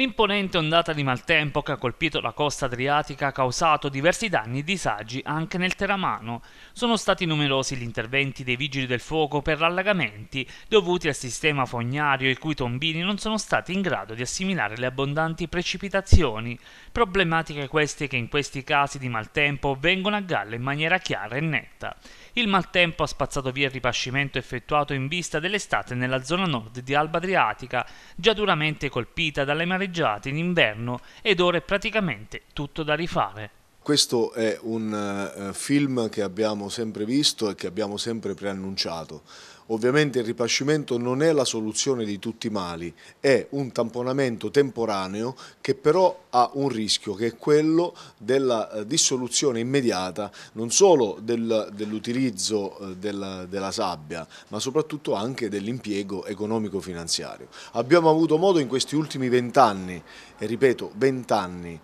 L'imponente ondata di maltempo che ha colpito la costa adriatica ha causato diversi danni e disagi anche nel Teramano. Sono stati numerosi gli interventi dei vigili del fuoco per allagamenti dovuti al sistema fognario i cui tombini non sono stati in grado di assimilare le abbondanti precipitazioni, problematiche queste che in questi casi di maltempo vengono a galla in maniera chiara e netta. Il maltempo ha spazzato via il ripascimento effettuato in vista dell'estate nella zona nord di Alba Adriatica, già duramente colpita dalle mareggiate soleggiate in inverno ed ora è praticamente tutto da rifare. Questo è un eh, film che abbiamo sempre visto e che abbiamo sempre preannunciato. Ovviamente il ripascimento non è la soluzione di tutti i mali, è un tamponamento temporaneo che però ha un rischio che è quello della eh, dissoluzione immediata non solo del, dell'utilizzo eh, della, della, sabbia ma soprattutto anche dell'impiego economico-finanziario. Abbiamo avuto modo in questi ultimi vent'anni, e ripeto vent'anni,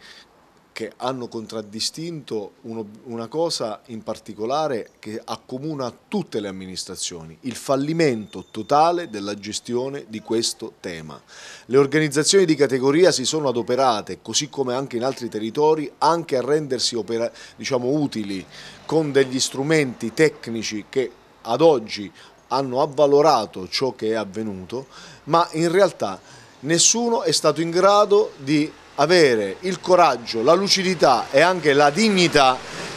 che hanno contraddistinto uno, una cosa in particolare che accomuna tutte le amministrazioni, il fallimento totale della gestione di questo tema. Le organizzazioni di categoria si sono adoperate, così come anche in altri territori, anche a rendersi opera, diciamo, utili con degli strumenti tecnici che ad oggi hanno avvalorato ciò che è avvenuto, ma in realtà nessuno è stato in grado di avere il coraggio, la lucidità e anche la dignità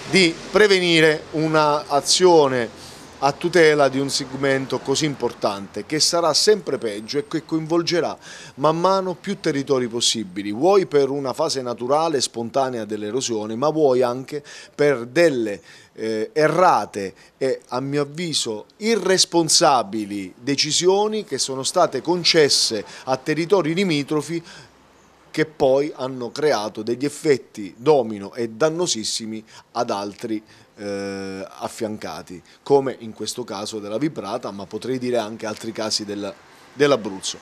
di prevenire un'azione a tutela di un segmento così importante che sarà sempre peggio e che coinvolgerà man mano più territori possibili, vuoi per una fase naturale spontanea dell'erosione, ma vuoi anche per delle eh, errate e a mio avviso irresponsabili decisioni che sono state concesse a territori limitrofi che poi hanno creato degli effetti domino e dannosissimi ad altri eh, affiancati, come in questo caso della vibrata, ma potrei dire anche altri casi del, dell'Abruzzo.